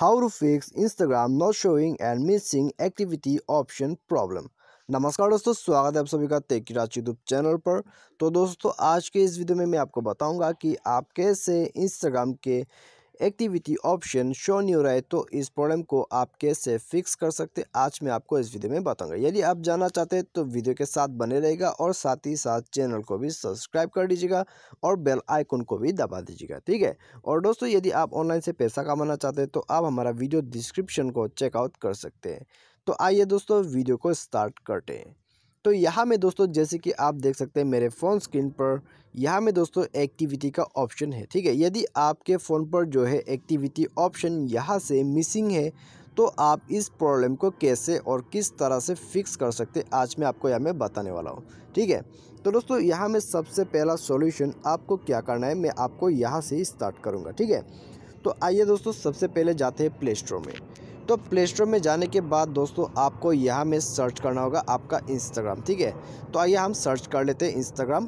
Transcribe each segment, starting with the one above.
how to fix Instagram not showing and missing activity option problem नमस्कार दोस्तों स्वागत है आप सभी का तेकी राज यूट्यूब चैनल पर तो दोस्तों आज के इस वीडियो में मैं आपको बताऊंगा कि आप कैसे इंस्टाग्राम के एक्टिविटी ऑप्शन शो नहीं हो रहा है तो इस प्रॉब्लम को आप कैसे फिक्स कर सकते आज मैं आपको इस वीडियो में बताऊंगा यदि आप जानना चाहते हैं तो वीडियो के साथ बने रहेगा और साथ ही साथ चैनल को भी सब्सक्राइब कर दीजिएगा और बेल आइकन को भी दबा दीजिएगा ठीक है और दोस्तों यदि आप ऑनलाइन से पैसा कमाना चाहते हैं तो आप हमारा वीडियो डिस्क्रिप्शन को चेकआउट कर सकते हैं तो आइए दोस्तों वीडियो को स्टार्ट करते हैं तो यहाँ में दोस्तों जैसे कि आप देख सकते हैं मेरे फ़ोन स्क्रीन पर यहाँ में दोस्तों एक्टिविटी का ऑप्शन है ठीक है यदि आपके फ़ोन पर जो है एक्टिविटी ऑप्शन यहाँ से मिसिंग है तो आप इस प्रॉब्लम को कैसे और किस तरह से फिक्स कर सकते आज मैं आपको यहाँ में बताने वाला हूँ ठीक है तो दोस्तों यहाँ में सबसे पहला सॉल्यूशन आपको क्या करना है मैं आपको यहाँ से ही स्टार्ट करूँगा ठीक है तो आइए दोस्तों सबसे पहले जाते हैं प्ले स्टोर में तो प्ले स्टोर में जाने के बाद दोस्तों आपको यहाँ में सर्च करना होगा आपका इंस्टाग्राम ठीक है तो आइए हम सर्च कर लेते हैं इंस्टाग्राम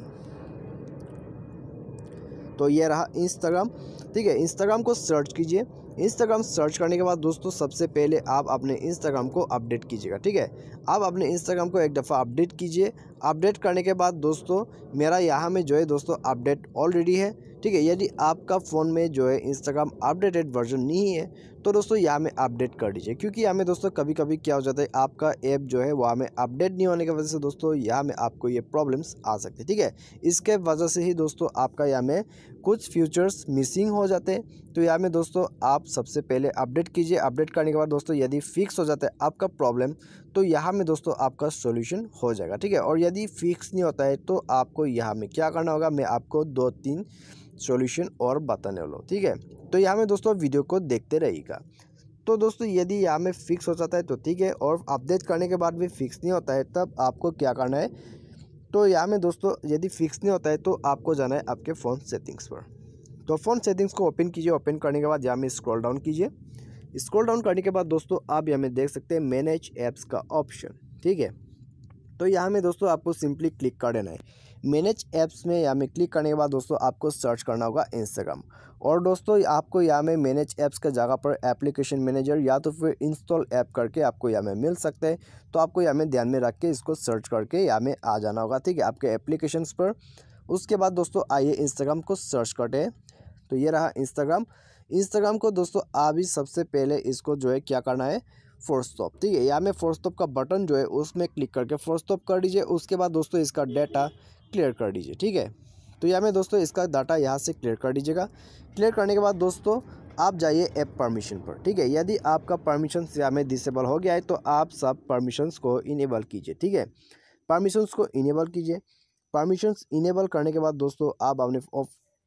तो ये रहा इंस्टाग्राम ठीक है इंस्टाग्राम को सर्च कीजिए इंस्टाग्राम सर्च करने के बाद दोस्तों सबसे पहले आप अपने इंस्टाग्राम को अपडेट कीजिएगा ठीक है आप अपने इंस्टाग्राम को एक दफ़ा अपडेट कीजिए अपडेट करने के बाद दोस्तों मेरा यहाँ में जो है दोस्तों अपडेट ऑलरेडी है ठीक है यदि आपका फ़ोन में जो है इंस्टाग्राम अपडेटेड वर्जन नहीं है तो दोस्तों यहाँ में अपडेट कर दीजिए क्योंकि यहाँ में दोस्तों कभी कभी क्या हो जाता है आपका ऐप जो है वहाँ में अपडेट नहीं होने की वजह से दोस्तों यहाँ में आपको ये प्रॉब्लम्स आ सकते हैं ठीक है इसके वजह से ही दोस्तों आपका यहाँ में कुछ फ्यूचर्स मिसिंग हो जाते हैं तो यहाँ में दोस्तों आप सबसे पहले अपडेट कीजिए अपडेट करने के बाद दोस्तों यदि फिक्स हो जाता है आपका प्रॉब्लम तो यहाँ में दोस्तों आपका सॉल्यूशन हो जाएगा ठीक है और यदि फिक्स नहीं होता है तो आपको यहाँ में क्या करना होगा मैं आपको दो तीन सॉल्यूशन और बताने वाला हूँ ठीक है तो यहाँ में दोस्तों वीडियो को देखते रहिएगा तो दोस्तों यदि यहाँ में फ़िक्स हो जाता है तो ठीक है और अपडेट करने के बाद भी फ़िक्स नहीं होता है तब आपको क्या करना है तो यहाँ में दोस्तों यदि फ़िक्स नहीं होता है तो आपको जाना है आपके फ़ोन सेटिंग्स पर तो फ़ोन सेटिंग्स को ओपन कीजिए ओपन करने के बाद यहाँ में स्क्रॉल डाउन कीजिए स्क्रॉल डाउन करने के बाद दोस्तों आप यहाँ में देख सकते हैं मैनेज ऐप्स का ऑप्शन ठीक है तो यहाँ में दोस्तों आपको सिंपली क्लिक कर देना है मैनेज ऐप्स में यहाँ में क्लिक करने के बाद दोस्तों आपको सर्च करना होगा इंस्टाग्राम और दोस्तों आपको यहाँ में मैनेज ऐप्स का जगह पर एप्लीकेशन मैनेजर या तो फिर इंस्टॉल ऐप करके आपको यहाँ में मिल सकते हैं तो आपको यहाँ में ध्यान में रख के इसको सर्च करके यहाँ में आ जाना होगा ठीक है आपके एप्लीकेशन पर उसके बाद दोस्तों आइए इंस्टाग्राम को सर्च करते हैं तो ये रहा इंस्टाग्राम इंस्टाग्राम को दोस्तों आप ही सबसे पहले इसको जो है क्या करना है फोर्स ठीक है या में फोर्स का बटन जो है उसमें क्लिक करके फोर्स कर दीजिए उसके बाद दोस्तों इसका डाटा क्लियर कर दीजिए ठीक है तो या में दोस्तों इसका डाटा यहाँ से क्लियर कर दीजिएगा क्लियर करने के बाद दोस्तों आप जाइए ऐप परमिशन पर ठीक है यदि आपका परमिशन यहाँ में डिसेबल हो गया है तो आप सब परमिशंस को इनेबल कीजिए ठीक है परमिशंस को इनेबल कीजिए परमिशंस इनेबल करने के बाद दोस्तों आप अपने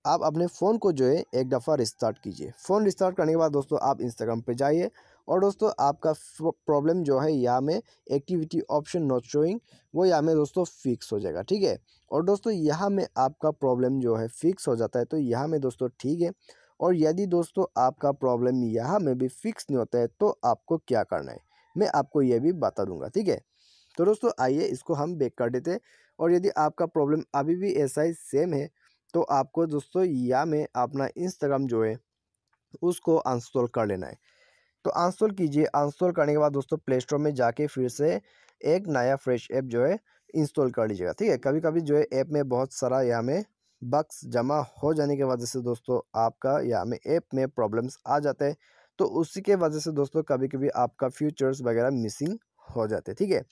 आप अपने फ़ोन को जो है एक दफ़ा रिस्टार्ट कीजिए फ़ोन रिस्टार्ट करने के बाद दोस्तों आप इंस्टाग्राम पे जाइए और दोस्तों आपका प्रॉब्लम जो है यहाँ में एक्टिविटी ऑप्शन नॉट शोइंग वो यहाँ में दोस्तों फिक्स हो जाएगा ठीक है और दोस्तों यहाँ में आपका प्रॉब्लम जो है फिक्स हो जाता है तो यहाँ में दोस्तों ठीक है और यदि दोस्तों आपका प्रॉब्लम यहाँ में भी फिक्स नहीं होता है तो आपको क्या करना है मैं आपको यह भी बता दूंगा ठीक है तो दोस्तों आइए इसको हम बेक कर देते और यदि आपका प्रॉब्लम अभी भी ऐसा ही सेम है तो आपको दोस्तों या में अपना इंस्टाग्राम जो है उसको अनस्टॉल कर लेना है तो अनस्टॉल कीजिए अनस्टॉल करने के बाद दोस्तों प्ले स्टोर में जाके फिर से एक नया फ्रेश ऐप जो है इंस्टॉल कर लीजिएगा ठीक है कभी कभी जो है ऐप में बहुत सारा यहाँ में बक्स जमा हो जाने की वजह से दोस्तों आपका या में ऐप में प्रॉब्लम्स आ जाते हैं तो उसी के वजह से दोस्तों कभी कभी आपका फ्यूचर्स वगैरह मिसिंग हो जाते हैं ठीक है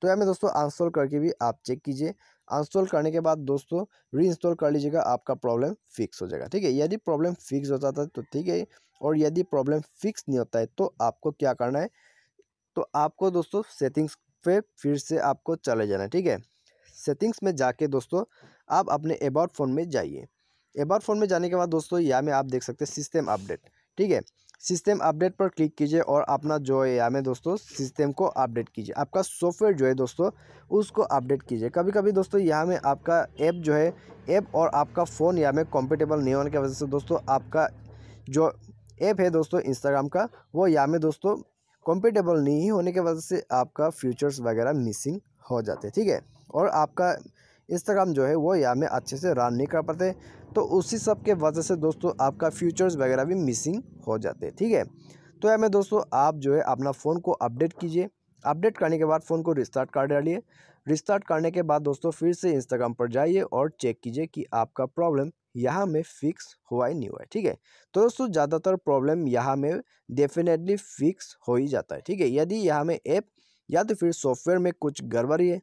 तो यहाँ में दोस्तों अनस्टॉल करके भी आप चेक कीजिए अनस्टॉल करने के बाद दोस्तों रीइंस्टॉल कर लीजिएगा आपका प्रॉब्लम फिक्स हो जाएगा ठीक है यदि प्रॉब्लम फिक्स हो जाता है तो ठीक है और यदि प्रॉब्लम फिक्स नहीं होता है तो आपको क्या करना है तो आपको दोस्तों सेटिंग्स पे फिर से आपको चले जाना है ठीक है सेटिंग्स में जाके दोस्तों आप अपने अबाउट फ़ोन में जाइए अबाउट फ़ोन में जाने के बाद दोस्तों यहाँ में आप देख सकते हैं सिस्टम अपडेट ठीक है सिस्टम अपडेट पर क्लिक कीजिए और अपना जो है यहाँ में दोस्तों सिस्टम को अपडेट कीजिए आपका सॉफ्टवेयर जो है दोस्तों उसको अपडेट कीजिए कभी कभी दोस्तों यहाँ में आपका ऐप जो है ऐप और आपका फ़ोन यहाँ में कॉम्पिटेबल नहीं होने की वजह से दोस्तों आपका जो ऐप है दोस्तों इंस्टाग्राम का वो यहाँ में दोस्तों कॉम्पिटेबल नहीं होने की वजह से आपका फ्यूचर्स वगैरह मिसिंग हो जाते ठीक है और आपका इस तरह हम जो है वो यहाँ में अच्छे से रन नहीं कर पाते तो उसी सब के वजह से दोस्तों आपका फ्यूचर्स वगैरह भी मिसिंग हो जाते हैं ठीक है तो यहाँ में दोस्तों आप जो है अपना फ़ोन को अपडेट कीजिए अपडेट करने के बाद फ़ोन को रिस्टार्ट कर डालिए रिस्टार्ट करने के बाद दोस्तों फिर से इंस्टाग्राम पर जाइए और चेक कीजिए कि आपका प्रॉब्लम यहाँ में फिक्स हुआ ही नहीं हुआ है ठीक है तो दोस्तों ज़्यादातर प्रॉब्लम यहाँ में डेफिनेटली फिक्स हो ही जाता है ठीक है यदि यहाँ में ऐप या तो फिर सॉफ्टवेयर में कुछ गड़बड़ी है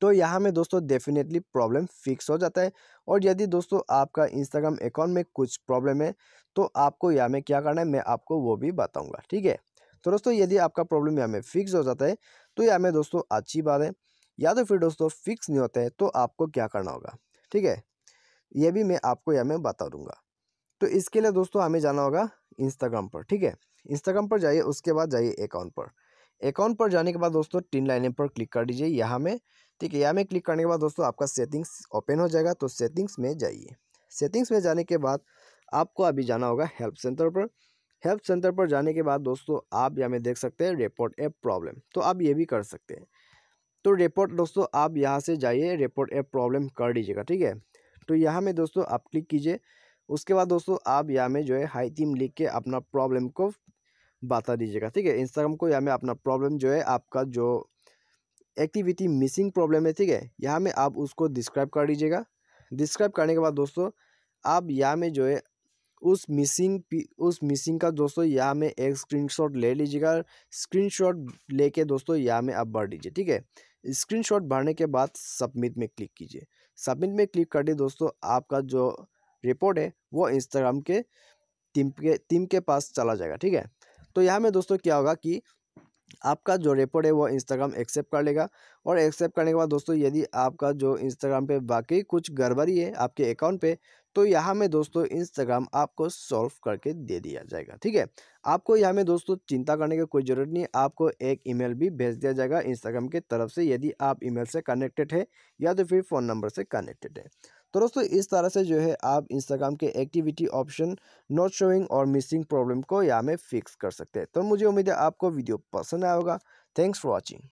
तो यहाँ में दोस्तों डेफिनेटली प्रॉब्लम फिक्स हो जाता है और यदि दोस्तों आपका इंस्टाग्राम अकाउंट में कुछ प्रॉब्लम है तो आपको यहाँ में क्या करना है मैं आपको वो भी बताऊँगा ठीक है तो दोस्तों यदि आपका प्रॉब्लम यहाँ में फिक्स हो जाता है तो यहाँ में दोस्तों अच्छी बात है या तो फिर दोस्तों फिक्स नहीं होता है तो आपको क्या करना होगा ठीक है ये भी मैं आपको यहाँ में बता दूँगा तो इसके लिए दोस्तों हमें जाना होगा इंस्टाग्राम पर ठीक है इंस्टाग्राम पर जाइए उसके बाद जाइए अकाउंट पर अकाउंट पर जाने के बाद दोस्तों तीन लाइने पर क्लिक कर दीजिए यहाँ में ठीक है यहाँ में क्लिक करने के बाद दोस्तों आपका सेटिंग्स ओपन हो जाएगा तो सेटिंग्स में जाइए सेटिंग्स में जाने के बाद आपको अभी जाना होगा हेल्प सेंटर पर हेल्प सेंटर पर जाने के बाद दोस्तों आप यहाँ में देख सकते हैं रिपोर्ट ए प्रॉब्लम तो आप ये भी कर सकते हैं तो रिपोर्ट दोस्तों आप यहाँ से जाइए रिपोर्ट ए प्रॉब्लम कर लीजिएगा ठीक है तो यहाँ में दोस्तों आप क्लिक कीजिए उसके बाद दोस्तों आप यहाँ में जो है हाई टीम लिख के अपना प्रॉब्लम को बता दीजिएगा ठीक है इंस्टाग्राम को यहाँ में अपना प्रॉब्लम जो है आपका जो एक्टिविटी मिसिंग प्रॉब्लम है ठीक है यहाँ में आप उसको डिस्क्राइब कर दीजिएगा डिस्क्राइब करने के बाद दोस्तों आप यहाँ में जो है उस मिसिंग उस मिसिंग का दोस्तों यहाँ में एक स्क्रीनशॉट ले लीजिएगा स्क्रीनशॉट लेके दोस्तों यहाँ में आप भर दीजिए ठीक है स्क्रीनशॉट भरने के बाद सबमिट में क्लिक कीजिए सबमिट में क्लिक कर दिए दोस्तों आपका जो रिपोर्ट है वो इंस्टाग्राम के टीम के टीम के पास चला जाएगा ठीक है तो यहाँ में दोस्तों क्या होगा कि आपका जो रिपोर्ट है वो इंस्टाग्राम एक्सेप्ट कर लेगा और एक्सेप्ट करने के बाद दोस्तों यदि आपका जो इंस्टाग्राम पे बाकी कुछ गड़बड़ी है आपके अकाउंट पे तो यहाँ में दोस्तों इंस्टाग्राम आपको सॉल्व करके दे दिया जाएगा ठीक है आपको यहाँ में दोस्तों चिंता करने की कोई ज़रूरत नहीं आपको एक ईमेल भी भेज दिया जाएगा इंस्टाग्राम के तरफ से यदि आप ईमेल से कनेक्टेड है या तो फिर फ़ोन नंबर से कनेक्टेड है तो दोस्तों इस तरह से जो है आप इंस्टाग्राम के एक्टिविटी ऑप्शन नॉट शोइंग और मिसिंग प्रॉब्लम को यहाँ में फिक्स कर सकते हैं तो मुझे उम्मीद है आपको वीडियो पसंद आएगा थैंक्स फॉर वॉचिंग